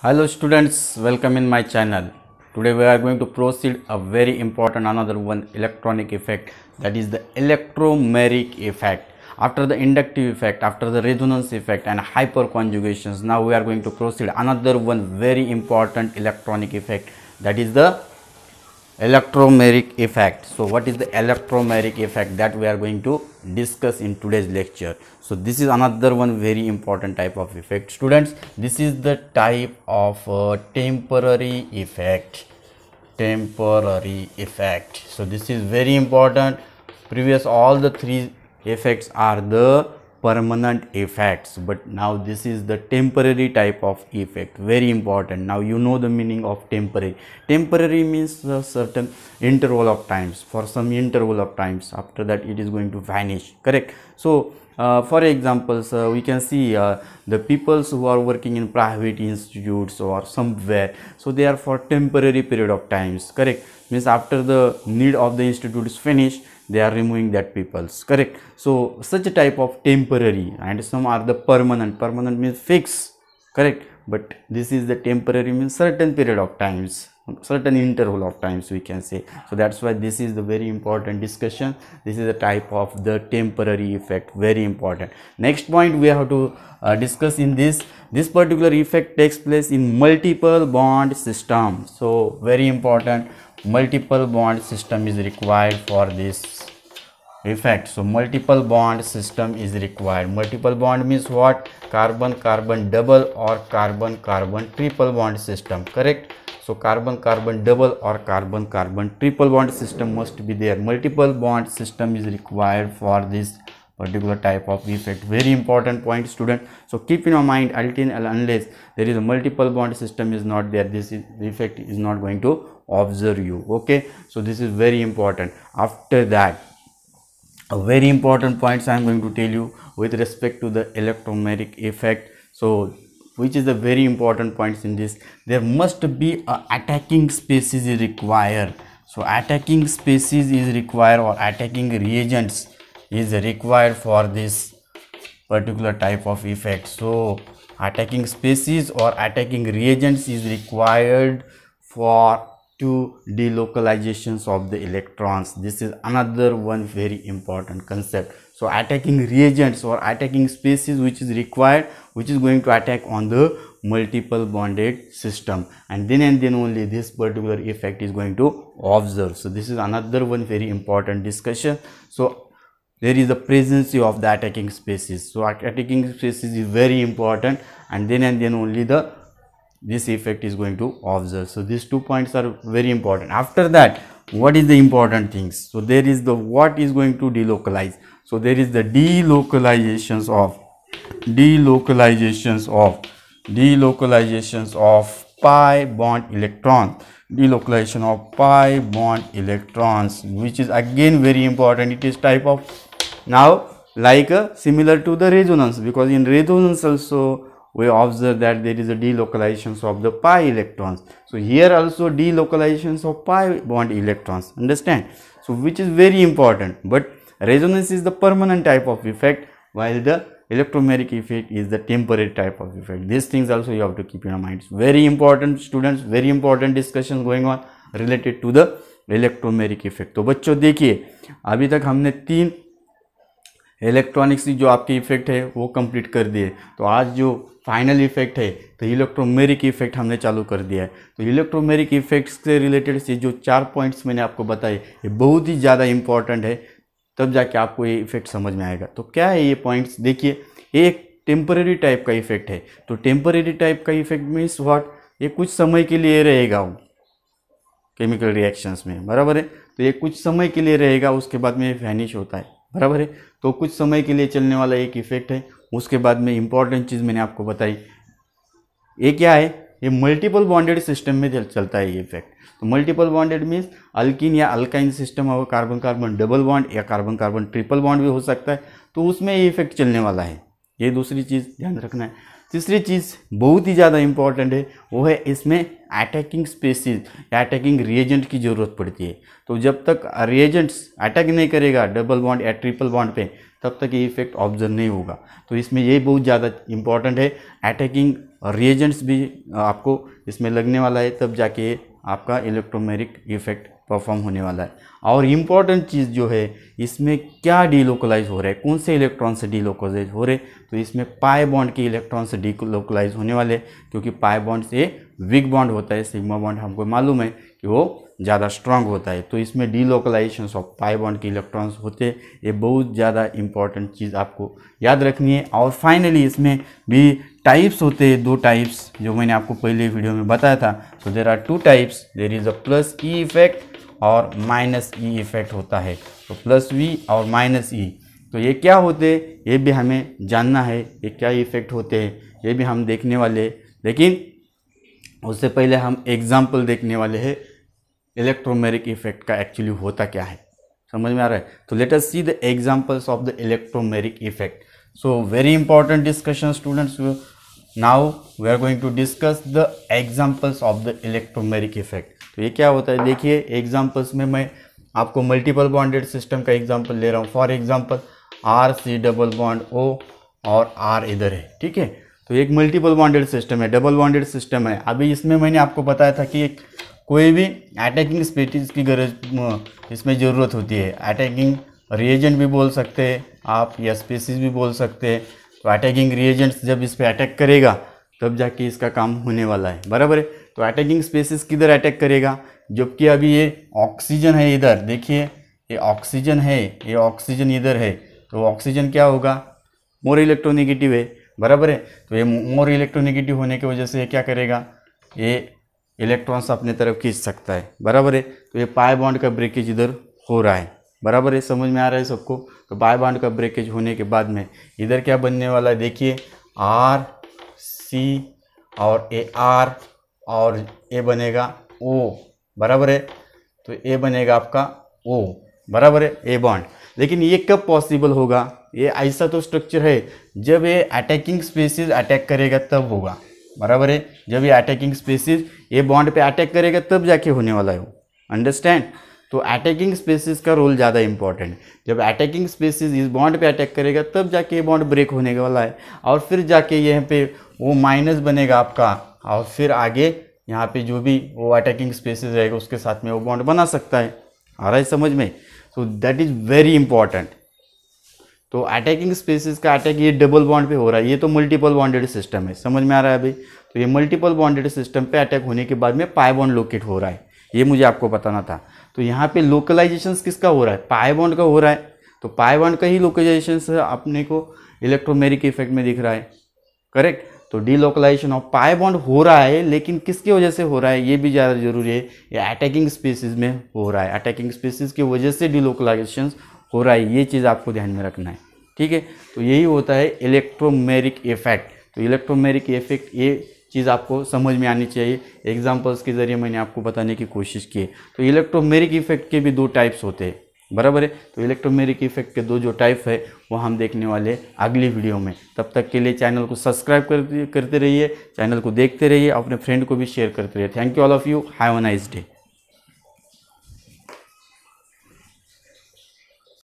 hello students welcome in my channel today we are going to proceed a very important another one electronic effect that is the electromeric effect after the inductive effect after the resonance effect and hyperconjugations now we are going to proceed another one very important electronic effect that is the electromeric effect so what is the electromeric effect that we are going to discuss in today's lecture so this is another one very important type of effect students this is the type of uh, temporary effect temporary effect so this is very important previous all the three effects are the permanent effects but now this is the temporary type of effect very important now you know the meaning of temporary temporary means a certain interval of times for some interval of times after that it is going to vanish correct so uh, for examples we can see uh, the peoples who are working in private institutes or somewhere so they are for temporary period of times correct means after the need of the institute is finished they are removing that people's correct so such a type of temporary and some are the permanent permanent means fixed correct but this is the temporary means certain period of times certain interval of times we can say so that's why this is the very important discussion this is the type of the temporary effect very important next point we have to uh, discuss in this this particular effect takes place in multiple bond system so very important multiple bond system is required for this effect so multiple bond system is required multiple bond means what carbon carbon double or carbon carbon triple bond system correct so carbon carbon double or carbon carbon triple bond system must be there multiple bond system is required for this particular type of effect very important point student so keep in your mind until unless there is a multiple bond system is not there this effect is not going to observe you okay so this is very important after that a very important points i am going to tell you with respect to the electromagnetic effect so which is the very important points in this there must be a attacking species is required so attacking species is required or attacking reagents is required for this particular type of effect so attacking species or attacking reagents is required for to delocalizations of the electrons this is another one very important concept so attacking reagents or attacking species which is required which is going to attack on the multiple bonded system and then and then only this particular effect is going to observe so this is another one very important discussion so there is the presence of the attacking species so attacking species is very important and then and then only the this effect is going to observe so these two points are very important after that what is the important things so there is the what is going to delocalize so there is the delocalizations of delocalizations of delocalizations of pi bond electron delocalization of pi bond electrons which is again very important it is type of now like uh, similar to the resonance because in resonance also we observe that there is a delocalizations of the pi electrons. So, here also delocalizations of pi bond electrons understand. So, which is very important, but resonance is the permanent type of effect while the electromagnetic effect is the temporary type of effect. These things also you have to keep in your mind. very important students, very important discussions going on related to the electromeric effect. So बच्चों देखिए अभी तक हमने तीन electronics जो आपकी effect है वो कंप्लीट कर दिए तो आज जो फाइनल इफेक्ट है तो इलेक्ट्रोमेरिक इफेक्ट हमने चालू कर दिया है तो इलेक्ट्रोमेरिक इफेक्ट्स से रिलेटेड से जो चार पॉइंट्स मैंने आपको बताए ये बहुत ही ज़्यादा इंपॉर्टेंट है तब जाके आपको ये इफेक्ट समझ में आएगा तो क्या है ये पॉइंट्स देखिए ये एक टेम्परेरी टाइप का इफेक्ट है तो टेम्परेरी टाइप का इफेक्ट मीन्स व्हाट ये कुछ समय के लिए रहेगा वो केमिकल रिएक्शंस में बराबर है तो ये कुछ समय के लिए रहेगा उसके बाद में ये फैनिश होता है बराबर है तो कुछ समय के लिए चलने वाला एक इफेक्ट है उसके बाद में इम्पॉर्टेंट चीज़ मैंने आपको बताई ये क्या है ये मल्टीपल बॉन्डेड सिस्टम में चलता है ये इफेक्ट तो multiple bonded means alkene or alkyne system और कार्बन कार्बन डबल बॉन्ड या कार्बन कार्बन ट्रिपल बॉन्ड भी हो सकता है तो उसमें ये इफेक्ट चलने वाला है ये दूसरी चीज़ ध्यान रखना है तीसरी चीज़ बहुत ही ज़्यादा इम्पॉर्टेंट है वो है इसमें attacking species or attacking reagent की ज़रूरत पड़ती है तो जब तक रिएजेंट्स अटैक नहीं करेगा डबल बॉन्ड या ट्रिपल बॉन्ड पे तब तक ये इफेक्ट ऑब्जर्व नहीं होगा तो इसमें ये बहुत ज़्यादा इम्पॉर्टेंट है अटैकिंग रिएजेंट्स भी आपको इसमें लगने वाला है तब जाके आपका इलेक्ट्रोमेरिक इफेक्ट परफॉर्म होने वाला है और इम्पॉर्टेंट चीज़ जो है इसमें क्या डीलोकलाइज हो रहा है कौन से इलेक्ट्रॉन से डीलोकलाइज हो रहे तो इसमें पाए बॉन्ड के इलेक्ट्रॉन से डीलोकलाइज होने वाले क्योंकि पाए बॉन्ड से वीक बॉन्ड होता है सिग्मा बॉन्ड हमको मालूम है कि वो ज़्यादा स्ट्रांग होता है तो इसमें डीलोकलाइजेशन ऑफ पाई बॉन्ड के इलेक्ट्रॉन्स होते हैं ये बहुत ज़्यादा इंपॉर्टेंट चीज़ आपको याद रखनी है और फाइनली इसमें भी टाइप्स होते हैं दो टाइप्स जो मैंने आपको पहले वीडियो में बताया था so there are two types there is a plus E effect और माइनस ई इफेक्ट होता है तो प्लस वी और माइनस ई तो ये क्या होते हैं ये भी हमें जानना है ये क्या इफेक्ट होते हैं ये भी हम देखने वाले लेकिन उससे पहले हम एग्जाम्पल देखने वाले हैं इलेक्ट्रोमेरिक इफेक्ट का एक्चुअली होता क्या है समझ में आ रहा है तो let us see the examples of the electromeric effect so very important discussion students now we are going to discuss the examples of the electromeric effect तो ये क्या होता है देखिए एग्जाम्पल्स में मैं आपको मल्टीपल बॉन्डेड सिस्टम का एग्जाम्पल ले रहा हूँ for example R C double bond O और आर इधर है ठीक है तो एक मल्टीपल बॉन्डेड सिस्टम है डबल बॉन्डेड सिस्टम है अभी इसमें मैंने आपको बताया था कि एक कोई भी अटैकिंग स्पीटीज की गरज इसमें ज़रूरत होती है अटैकिंग रिएजेंट भी बोल सकते हैं आप या स्पीसीज भी बोल सकते हैं तो अटैकिंग रिएजेंट्स जब इस पर अटैक करेगा तब जाके इसका काम होने वाला है बराबर है तो अटैकिंग स्पेसिस किधर अटैक करेगा जबकि अभी ये ऑक्सीजन है इधर देखिए ये ऑक्सीजन है ये ऑक्सीजन इधर है तो ऑक्सीजन क्या होगा मोर इलेक्ट्रोनिगेटिव है बराबर है तो ये मोर इलेक्ट्रोनेगेटिव होने की वजह से ये क्या करेगा ये इलेक्ट्रॉन्स अपने तरफ खींच सकता है बराबर है तो ये पाए बॉन्ड का ब्रेकेज इधर हो रहा है बराबर है समझ में आ रहा है सबको तो बाय बॉन्ड का ब्रेकेज होने के बाद में इधर क्या बनने वाला है देखिए आर सी और ए आर और ए बनेगा ओ बराबर है तो ए बनेगा आपका ओ बराबर है ए बॉन्ड लेकिन ये कब पॉसिबल होगा ये ऐसा तो स्ट्रक्चर है जब ये अटैकिंग स्पेसिस अटैक करेगा तब होगा बराबर है जब ये अटैकिंग स्पेसिस ये बॉन्ड पे अटैक करेगा तब जाके होने वाला है वो अंडरस्टैंड तो अटैकिंग स्पेसिस का रोल ज़्यादा इंपॉर्टेंट है जब अटैकिंग स्पेसिस इस बॉन्ड पे अटैक करेगा तब जाके ये बॉन्ड ब्रेक होने वाला है और फिर जाके यहाँ पे वो माइनस बनेगा आपका और फिर आगे यहाँ पे जो भी वो अटैकिंग स्पेसेस रहेगा उसके साथ में वो बॉन्ड बना सकता है आ रहा है समझ में so that is very important तो अटैकिंग स्पेसेस का अटैक ये डबल बॉन्ड पे हो रहा है ये तो मल्टीपल बॉन्डेड सिस्टम है समझ में आ रहा है अभी तो ये मल्टीपल बॉन्डेड सिस्टम पे अटैक होने के बाद में पाए बॉन्ड लोकेट हो रहा है ये मुझे आपको बताना था तो यहाँ पे लोकलाइजेशन किसका हो रहा है पाए बॉन्ड का हो रहा है तो पाए बॉन्ड का ही लोकलाइजेशन अपने को इलेक्ट्रोमेरिक इफेक्ट में दिख रहा है करेक्ट तो डीलोकलाइजेशन ऑफ पाए बॉन्ड हो रहा है लेकिन किसकी वजह से हो रहा है ये भी ज़्यादा जरूरी है ये अटैकिंग स्पीसीज में हो रहा है अटैकिंग स्पीसीज की वजह से डीलोकलाइजेशन हो रहा है ये चीज़ आपको ध्यान में रखना है ठीक है तो यही होता है इलेक्ट्रोमेरिक इफेक्ट तो इलेक्ट्रोमेरिक इफेक्ट ये चीज़ आपको समझ में आनी चाहिए एग्जाम्पल्स के ज़रिए मैंने आपको बताने की कोशिश की है तो इलेक्ट्रोमेरिक इफेक्ट के भी दो टाइप्स होते हैं बराबर है तो इलेक्ट्रोमेरिक इफेक्ट के दो जो टाइप है वो हम देखने वाले अगली वीडियो में तब तक के लिए चैनल को सब्सक्राइब करते रहिए चैनल को देखते रहिए अपने फ्रेंड को भी शेयर करते रहिए thank you all of you have a nice day